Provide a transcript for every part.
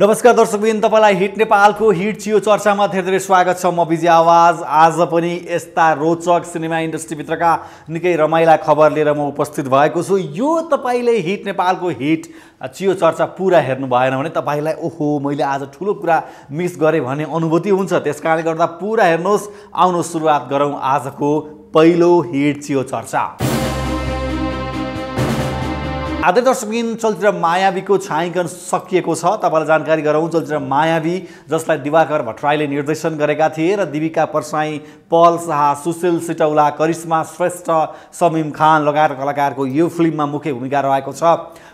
नमस्कार दर्शकबिन तपाईँलाई हिट नेपालको हिट चियो चर्चामा धेरै धेरै स्वागत छ म विजय आवाज आज पनि यस्ता रोचक सिनेमा इन्डस्ट्रीभित्रका निकै रमाइला खबर लिएर म उपस्थित भएको छु यो तपाईँले हिट नेपालको हिट चियो चर्चा पुरा हेर्नु भएन भने तपाईँलाई ओहो मैले आज ठुलो कुरा मिस गरेँ भन्ने अनुभूति हुन्छ त्यस गर्दा पुरा हेर्नुहोस् आउनु सुरुवात गरौँ आजको पहिलो हिट चियो चर्चा आदर दिन चलचित्र मायावीको छायाङ्कन सकिएको छ तपाईँलाई जानकारी गराउँ चलचित्र मायावी जसलाई दिवाकर भट्टराईले निर्देशन गरेका थिए र दिविका परसाई पल शाह सुशील सिटौला करिश्मा श्रेष्ठ समिम खान लगायत कलाकारको यो फिल्ममा मुख्य भूमिका रहेको छ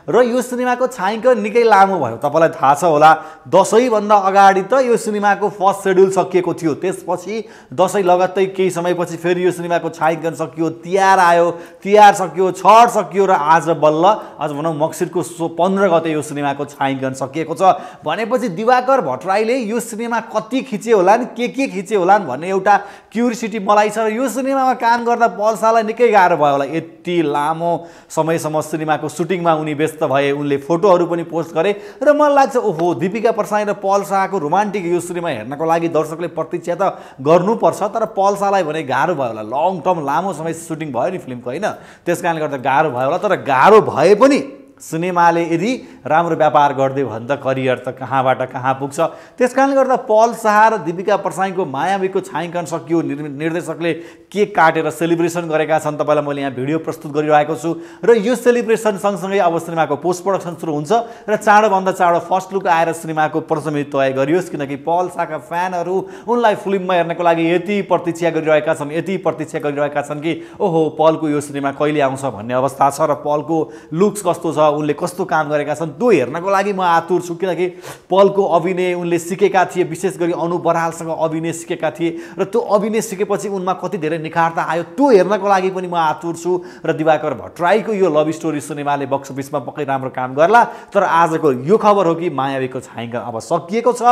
र यो सिनेमाको छायाङ्कन निकै लामो भयो तपाईँलाई थाहा छ होला दसैँभन्दा अगाडि त यो सिनेमाको फर्स्ट सेड्युल सकिएको थियो त्यसपछि दसैँ लगत्तै केही समयपछि फेरि यो सिनेमाको छायाङ्कन सकियो तिहार आयो तिहार सकियो छड सकियो र आज बल्ल आज भनौँ मक्सिरको सो पन्ध्र गते यो सिनेमाको छायाङ्कन सकिएको छ भनेपछि दिवाकर भट्टराईले यो सिनेमा कति खिचे होला नि के के खिचे होलान् भन्ने एउटा क्युरिसिटी मलाई छ र यो सिनेमामा काम गर्दा पल्सालाई निकै गाह्रो भयो होला यति लामो समयसम्म सिनेमाको सुटिङमा उनी व्यस्त भए उनले फोटोहरू पनि पोस्ट गरे र मलाई लाग्छ ओहो दिपिका प्रसाई र पल्साको रोमान्टिक यो सिनेमा हेर्नको लागि दर्शकले प्रतीक्षा त गर्नुपर्छ तर पल्सालाई भने गाह्रो भयो होला लङ टर्म लामो समय सुटिङ भयो नि फिल्मको होइन त्यस कारणले गर्दा गाह्रो भयो होला तर गाह्रो भए पनि Dani, सिनेमाले यदि राम्रो व्यापार गरिदियो भने त करियर त कहाँबाट कहाँ पुग्छ त्यस कारणले गर्दा पल शाह र दिपिका प्रसाईको मायावीको छायाङ्कन सकियो निर्देशकले केक काटेर सेलिब्रेसन गरेका छन् तपाईँलाई मैले यहाँ भिडियो प्रस्तुत गरिरहेको छु र यो सेलिब्रेसन सँगसँगै अब सिनेमाको पोस्ट प्रडक्सन सुरु हुन्छ र चाँडोभन्दा चाँडो फर्स्ट लुक आएर सिनेमाको प्रसमित तय गरियोस् किनकि पल शाहका फ्यानहरू उनलाई फिल्ममा हेर्नको लागि यति प्रतीक्षा गरिरहेका छन् यति प्रतीक्षा गरिरहेका छन् कि ओहो पलको यो सिनेमा कहिले आउँछ भन्ने अवस्था छ र पलको लुक्स कस्तो छ उनले कस्तो काम गरेका छन् त्यो हेर्नको लागि म आतुर छु किनकि पलको अभिनय उनले सिकेका थिए विशेष गरी अनु बरालसँग अभिनय सिकेका थिए र त्यो अभिनय सिकेपछि उनमा कति धेरै निखारता आयो त्यो हेर्नको लागि पनि म आतुर छु र दिवाकर भट्टराईको यो लभ स्टोरी सिनेमाले बक्स अफिसमा पक्कै राम्रो काम गर्ला तर आजको यो खबर हो कि मायावीको छायाङ्कन अब सकिएको छ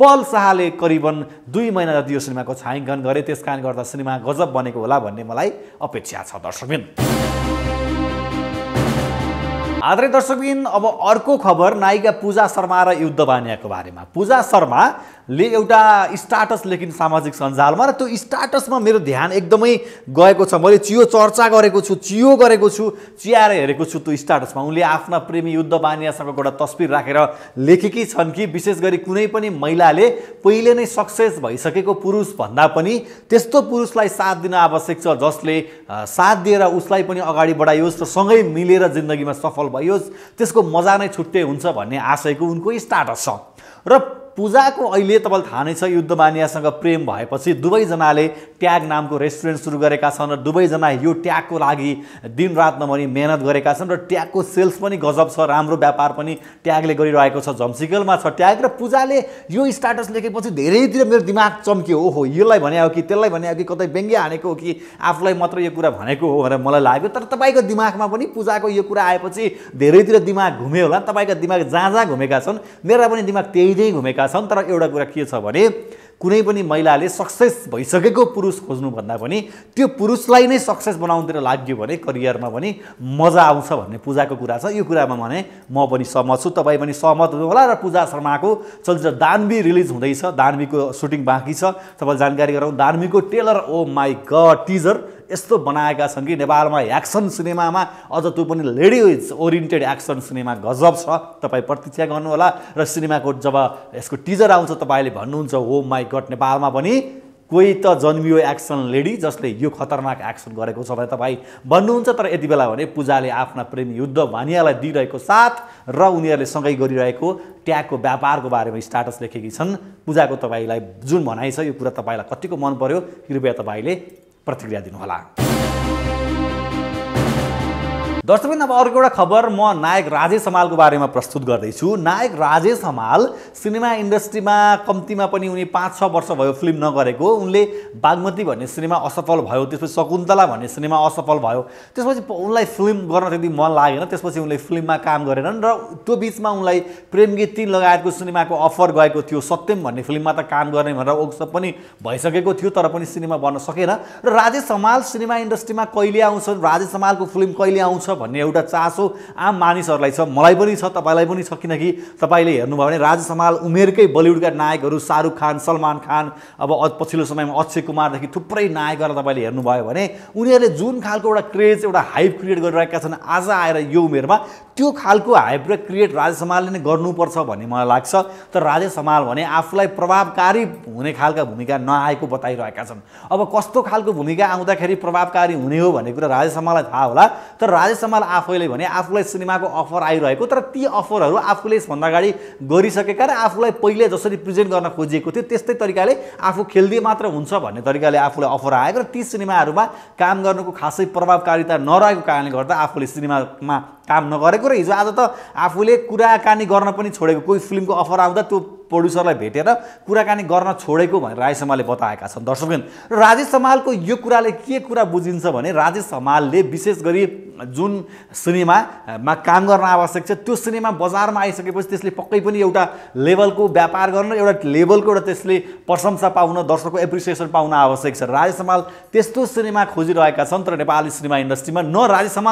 पल शाहले करिबन दुई महिना जति यो सिनेमाको छायाङ्कन गरे त्यस गर्दा सिनेमा गजब बनेको होला भन्ने मलाई अपेक्षा छ दर्शकबिन आदरणीय दर्शकबिन अब अर्को खबर नायिका पूजा शर्मा र युद्ध बानियाको बारेमा पूजा शर्मा ले एउटा स्टाटस लेखिन् सामाजिक सञ्जालमा र त्यो स्टाटसमा मेरो ध्यान एकदमै गएको छ मैले चियो चर्चा गरेको छु चियो गरेको छु चियाएर हेरेको छु त्यो स्टाटसमा उनले आफ्ना प्रेमी युद्ध बानियासँगको एउटा तस्विर राखेर लेखेकी छन् कि विशेष गरी कुनै पनि महिलाले पहिले नै सक्सेस भइसकेको पुरुष भन्दा पनि त्यस्तो पुरुषलाई साथ दिन आवश्यक छ जसले साथ दिएर उसलाई पनि अगाडि बढाइयोस् र सँगै मिलेर जिन्दगीमा सफल भइयोस् त्यसको मजा नै छुट्टै हुन्छ भन्ने आशयको उनको स्टाटस छ र पूजाको अहिले तपाईँलाई थाहा नै छ युद्धमानियासँग प्रेम भएपछि दुवैजनाले ट्याग नामको रेस्टुरेन्ट सुरु गरेका छन् र दुवैजना यो ट्यागको लागि दिनरात नभनी मेहनत गरेका छन् र ट्यागको सेल्स पनि गजब छ राम्रो व्यापार पनि ट्यागले गरिरहेको छ झम्सिकलमा छ ट्याग र पूजाले यो स्टाटस लेखेपछि धेरैतिर मेरो दिमाग चम्क्यो ओहो यसलाई भने हो कि त्यसलाई भने हो कि कतै व्यङ्ग्य हानेको हो कि आफूलाई मात्र यो कुरा भनेको हो भनेर मलाई लाग्यो तर तपाईँको दिमागमा पनि पूजाको यो कुरा आएपछि धेरैतिर दिमाग घुम्यो होला तपाईँका दिमाग जहाँ जहाँ घुमेका छन् मेरा पनि दिमाग त्यही त्यही घुमेका भएका छन् तर एउटा कुरा के छ भने कुनै पनि महिलाले सक्सेस भइसकेको पुरुष खोज्नुभन्दा पनि त्यो पुरुषलाई नै सक्सेस बनाउनुतिर लाग्यो भने करियरमा पनि मजा आउँछ भन्ने पूजाको कुरा छ यो कुरामा भने म पनि सहमत छु तपाईँ पनि सहमत हुनुहोला र पूजा शर्माको चलचित्र दानवी रिलिज हुँदैछ दानवीको सुटिङ बाँकी छ तपाईँलाई जानकारी गराउँ दानवीको टेलर ओ माई ग टिजर यस्तो बनाएका छन् कि नेपालमा एक्सन सिनेमामा अझ त्यो पनि लेडिज ओरिएन्टेड एक्सन सिनेमा गजब छ तपाईँ प्रतीक्षा गर्नुहोला र सिनेमाको जब यसको टिजर आउँछ तपाईँले भन्नुहुन्छ हो माई गट नेपालमा पनि कोही त जन्मियो एक्सन लेडी जसले यो खतरनाक एक्सन गरेको छ भने तपाईँ भन्नुहुन्छ तर यति बेला भने पूजाले आफ्ना प्रेम युद्ध भानियालाई दिइरहेको साथ र उनीहरूले सँगै गरिरहेको ट्यागको व्यापारको बारेमा स्टाटस लेखेकी छन् पूजाको तपाईँलाई जुन भनाइ छ यो कुरा तपाईँलाई कतिको मन पर्यो कृपया तपाईँले प्रतिक्रिया दिनुहोला दर्शकबिन अब अर्को एउटा खबर म नायक राजेश हमालको बारेमा प्रस्तुत गर्दैछु नायक राजेश हमाल सिनेमा इन्डस्ट्रीमा कम्तीमा पनि उनी पाँच छ वर्ष भयो फिल्म नगरेको उनले बागमती भन्ने सिनेमा असफल भयो त्यसपछि शकुन्तला भन्ने सिनेमा असफल भयो त्यसपछि उनलाई फिल्म गर्न त्यति मन लागेन त्यसपछि उनले फिल्ममा काम गरेनन् र त्यो बिचमा उनलाई प्रेम गीत तिन लगायतको सिनेमाको अफर गएको थियो सत्यम भन्ने फिल्ममा त काम गर्ने भनेर ओक्सप पनि भइसकेको थियो तर पनि सिनेमा बन्न सकेन र राजेश हमाल सिनेमा इन्डस्ट्रीमा कहिले आउँछन् राजेश हमालको फिल्म कहिले आउँछ भन्ने एउटा चासो आम मानिसहरूलाई छ मलाई पनि छ तपाईँलाई पनि छ किनकि तपाईँले हेर्नुभयो भने राजसमाल समाल उमेरकै बलिउडका नायकहरू शाहरुख खान सलमान खान अब पछिल्लो समयमा अक्षय कुमारदेखि थुप्रै नायकहरूलाई तपाईँले हेर्नुभयो भने उनीहरूले जुन खालको एउटा क्रेज एउटा हाइप क्रिएट गरिरहेका छन् आज आएर यो उमेरमा त्यो खालको हाइप र क्रिएट राजेश समालले नै गर्नुपर्छ भन्ने मलाई लाग्छ तर राजेश समाल भने आफूलाई प्रभावकारी हुने खालका भूमिका नआएको बताइरहेका छन् अब कस्तो खालको भूमिका आउँदाखेरि प्रभावकारी हुने हो भन्ने कुरा राजेश थाहा होला तर राजेश अहिलेसम्म आफैले भने आफूलाई सिनेमाको अफर आइरहेको तर ती अफरहरू आफूले यसभन्दा अगाडि गरिसकेका र आफूलाई पहिले जसरी प्रेजेन्ट गर्न खोजिएको थियो त्यस्तै तरिकाले आफू खेलिदिए मात्र हुन्छ भन्ने तरिकाले आफूलाई अफर आएको र ती सिनेमाहरूमा काम गर्नुको खासै प्रभावकारिता नरहेको कारणले गर्दा आफूले सिनेमामा काम नगरेको र हिजो आज त आफूले कुराकानी गर्न पनि छोडेको कोही फिल्मको अफर आउँदा त्यो प्रड्युसरलाई भेटेर कुराकानी गर्न छोडेको भनेर राजेश समालले बताएका छन् दर्शकबिन र राजेश समालको यो कुराले के कुरा बुझिन्छ भने राजेश समालले विशेष गरी जुन सिनेमामा काम गर्न आवश्यक छ त्यो सिनेमा बजारमा आइसकेपछि त्यसले पक्कै पनि एउटा लेभलको व्यापार गर्न एउटा लेभलको एउटा त्यसले प्रशंसा पाउन दर्शकको एप्रिसिएसन पाउन आवश्यक छ राजेश त्यस्तो सिनेमा खोजिरहेका छन् तर नेपाली सिनेमा इन्डस्ट्रीमा न राजेश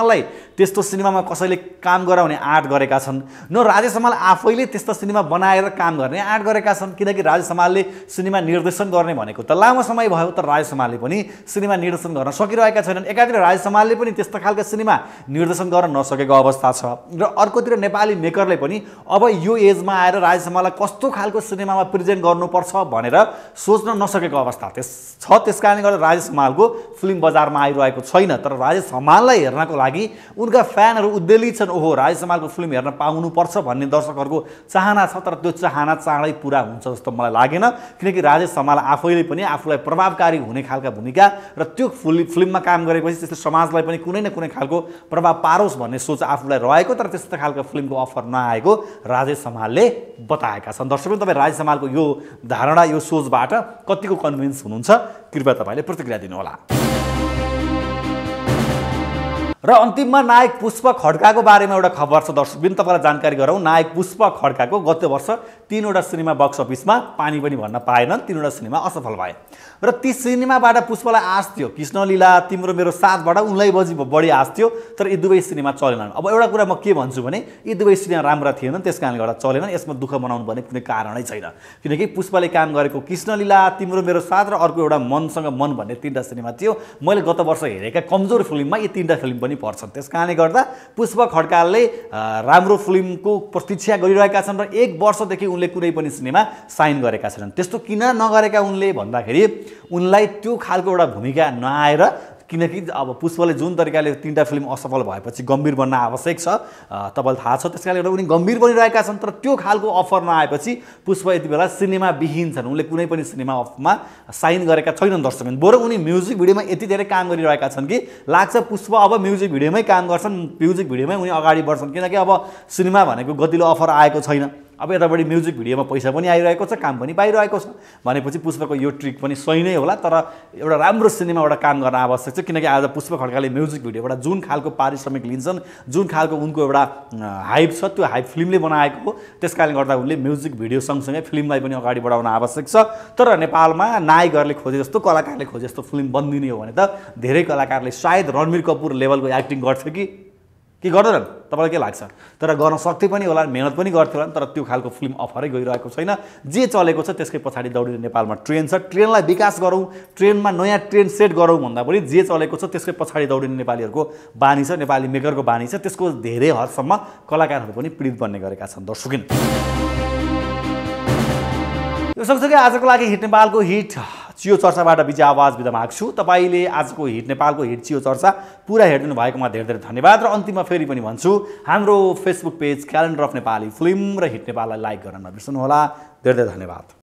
त्यस्तो सिनेमामा कसैले काम गराउने आँट गरेका छन् न राजेश आफैले त्यस्तो सिनेमा बनाएर काम गर्ने आँट गरेका छन् किनकि राजेश सिनेमा निर्देशन गर्ने भनेको त लामो समय भयो तर राजेश पनि सिनेमा निर्देशन गर्न सकिरहेका छैनन् एकातिर राजेश पनि त्यस्तो खालको सिनेमा निर्देशन गर्न नसकेको अवस्था छ र अर्कोतिर नेपाली मेकरले पनि अब यो एजमा आएर राजेश कस्तो खालको सिनेमामा प्रेजेन्ट गर्नुपर्छ भनेर सोच्न नसकेको अवस्था त्यस छ त्यस कारणले गर्दा राजेश हमालको फिल्म बजारमा आइरहेको छैन तर राजेश हमाललाई हेर्नको लागि उनका फ्यानहरू उद्वेलित छन् ओहो राजेश हमालको फिल्म हेर्न पाउनुपर्छ भन्ने दर्शकहरूको चाहना छ तर त्यो चाहना चाँडै पुरा हुन्छ जस्तो मलाई लागेन किनकि राजेश हमाल आफैले पनि आफूलाई प्रभावकारी हुने खालका भूमिका र त्यो फिल्ममा काम गरेपछि त्यसले समाजलाई पनि कुनै न कुनै खालको प्रभाव पारोस् भन्ने सोच आफूलाई रहेको तर त्यस्तो खालको फिल्मको अफर नआएको राजेश समालले बताएका छन् दर्शकहरू तपाईँ राजेश समालको यो धारणा यो सोचबाट कतिको कन्भिन्स हुनुहुन्छ कृपया तपाईँले प्रतिक्रिया दिनुहोला र अन्तिममा नायक पुष्प खड्काको बारेमा एउटा खबर छ दर्शक पनि तपाईँलाई जानकारी गराउँ नायक पुष्प खड्काको गत वर्ष तिनवटा सिनेमा बक्स अफिसमा पानी पनि भन्न पाएनन् तिनवटा सिनेमा असफल भए र ती सिनेमाबाट पुष्पलाई आश थियो कृष्णलीला तिम्रो मेरो साथबाट उनलाई बजी बढी आश थियो तर यी दुवै सिनेमा चलेनन् अब एउटा कुरा म के भन्छु भने यी दुवै सिनेमा राम्रा थिएनन् त्यस कारणले गर्दा चलेनन् यसमा दुःख मनाउनु पर्ने कुनै कारणै छैन किनकि पुष्पले काम गरेको कृष्णलीला तिम्रो मेरो साथ र अर्को एउटा मनसँग मन भन्ने तिनवटा सिनेमा थियो मैले गत वर्ष हेरेका कमजोर फिल्ममा यी तिनवटा फिल्म पनि पर्छन् त्यस कारणले गर्दा पुष्प खड्कालले राम्रो फिल्मको प्रतीक्षा गरिरहेका छन् र एक वर्षदेखि उनले कुनै पनि सिनेमा साइन गरेका छैनन् त्यस्तो किन नगरेका उनले भन्दाखेरि उनलाई त्यो खालको एउटा भूमिका नआएर किनकि अब पुष्पले जुन तरिकाले तिनवटा फिल्म असफल भएपछि गम्भीर बन्न आवश्यक छ तपाईँलाई थाहा छ त्यस कारणले गर्दा उनी गम्भीर बनिरहेका छन् तर त्यो खालको अफर नआएपछि पुष्प यति बेला सिनेमाविहीन छन् उनले कुनै पनि सिनेमामा साइन गरेका छैनन् दर्शकबिन बरु उनी म्युजिक भिडियोमा यति धेरै काम गरिरहेका छन् कि लाग्छ पुष्प अब म्युजिक भिडियोमै काम गर्छन् म्युजिक भिडियोमै उनी अगाडि बढ्छन् किनकि अब सिनेमा भनेको गतिलो अफर आएको छैन अब यतापट्टि म्युजिक भिडियोमा पैसा पनि आइरहेको छ काम पनि पाइरहेको छ भनेपछि पुष्पको यो ट्रिक पनि सही नै होला तर एउटा राम्रो सिनेमा एउटा काम गर्न आवश्यक छ किनकि आज पुष्प खड्काले म्युजिक भिडियोबाट जुन खालको पारिश्रमिक लिन्छन् जुन खालको उनको एउटा हाइप छ त्यो हाइप फिल्मले बनाएको हो त्यस कारणले गर्दा उनले म्युजिक भिडियो सँगसँगै फिल्मलाई पनि अगाडि बढाउन आवश्यक छ तर नेपालमा नायकहरूले खोजे जस्तो कलाकारले खोजे जस्तो फिल्म बनिदिने हो भने त धेरै कलाकारले सायद रणवीर कपुर लेभलको एक्टिङ गर्छ कि के गर्दैनन् तपाईँलाई के लाग्छ तर गर्न सक्थे पनि होला मेहनत पनि गर्थ्यो होला तर त्यो खालको फिल्म अफरै गइरहेको छैन जे चलेको छ त्यसकै पछाडि दौडिने नेपालमा ट्रेन छ ट्रेनलाई विकास गरौँ ट्रेनमा नयाँ ट्रेन सेट गरौँ भन्दा पनि जे चलेको छ त्यसकै पछाडि दौडिने नेपालीहरूको बानी छ नेपाली मेकरको बानी छ त्यसको धेरै हदसम्म कलाकारहरू पनि पीडित बन्ने गरेका छन् दर्शकिन यो सँगसँगै आजको लागि हिट नेपालको हिट चियो चर्चाबाट विजय आवाज बिदा माग्छु तपाईँले आजको हिट नेपालको हिट चियो चर्चा पुरा हेरिदिनु भएकोमा धेरै धेरै धन्यवाद र अन्तिममा फेरि पनि भन्छु हाम्रो Facebook page calendar of Nepali film र हिट नेपाललाई लाइक गर्न नबिर्सनुहोला धेरै धेरै धन्यवाद